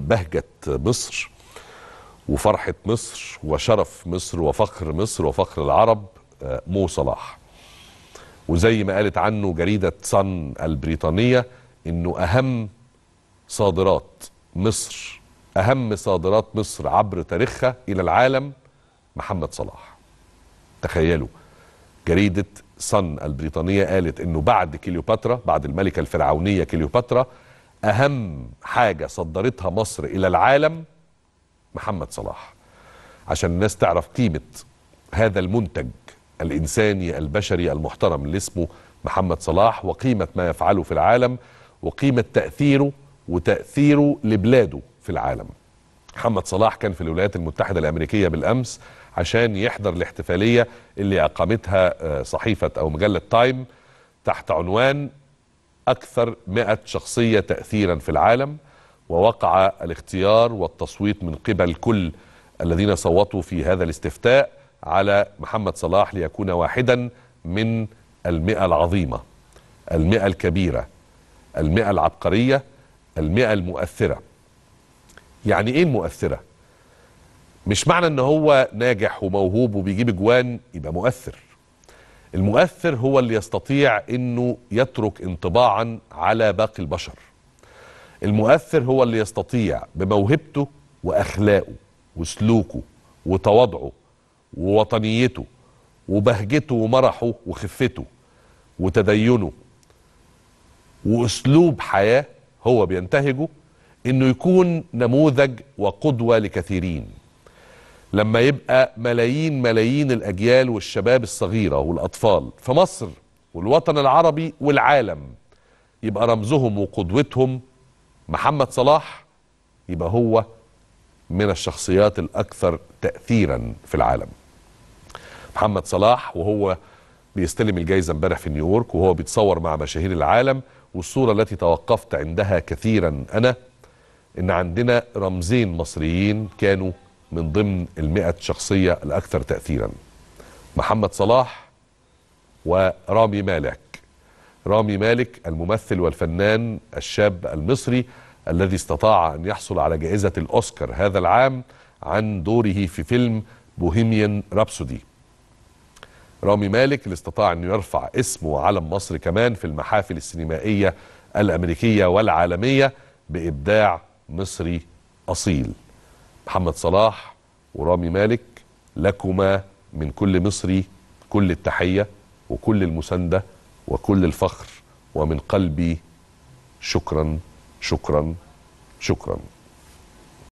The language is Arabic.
بهجة مصر وفرحة مصر وشرف مصر وفخر مصر وفخر العرب آه، مو صلاح وزي ما قالت عنه جريدة صن البريطانية انه اهم صادرات مصر اهم صادرات مصر عبر تاريخها الى العالم محمد صلاح تخيلوا جريدة صن البريطانية قالت انه بعد كليوباترا بعد الملكة الفرعونية كليوباترا اهم حاجه صدرتها مصر الى العالم محمد صلاح عشان الناس تعرف قيمه هذا المنتج الانساني البشري المحترم اللي اسمه محمد صلاح وقيمه ما يفعله في العالم وقيمه تاثيره وتاثيره لبلاده في العالم محمد صلاح كان في الولايات المتحده الامريكيه بالامس عشان يحضر الاحتفاليه اللي اقامتها آه، صحيفه او مجله تايم تحت عنوان أكثر 100 شخصية تأثيرا في العالم ووقع الاختيار والتصويت من قبل كل الذين صوتوا في هذا الاستفتاء على محمد صلاح ليكون واحدا من المئة العظيمة المئة الكبيرة المئة العبقرية المئة المؤثرة يعني ايه المؤثرة مش معنى ان هو ناجح وموهوب وبيجيب اجوان يبقى مؤثر المؤثر هو اللي يستطيع انه يترك انطباعا على باقي البشر المؤثر هو اللي يستطيع بموهبته واخلاقه وسلوكه وتواضعه ووطنيته وبهجته ومرحه وخفته وتدينه واسلوب حياه هو بينتهجه انه يكون نموذج وقدوه لكثيرين لما يبقى ملايين ملايين الأجيال والشباب الصغيرة والأطفال في مصر والوطن العربي والعالم يبقى رمزهم وقدوتهم محمد صلاح يبقى هو من الشخصيات الأكثر تأثيرا في العالم محمد صلاح وهو بيستلم الجايزة امبارح في نيويورك وهو بيتصور مع مشاهير العالم والصورة التي توقفت عندها كثيرا أنا إن عندنا رمزين مصريين كانوا من ضمن المئة شخصية الأكثر تأثيرا محمد صلاح ورامي مالك رامي مالك الممثل والفنان الشاب المصري الذي استطاع أن يحصل على جائزة الأوسكار هذا العام عن دوره في فيلم بوهيميان رابسودي رامي مالك اللي استطاع أن يرفع اسمه وعلم مصر كمان في المحافل السينمائية الأمريكية والعالمية بإبداع مصري أصيل محمد صلاح ورامي مالك لكما من كل مصري كل التحية وكل المساندة وكل الفخر ومن قلبي شكرا شكرا شكرا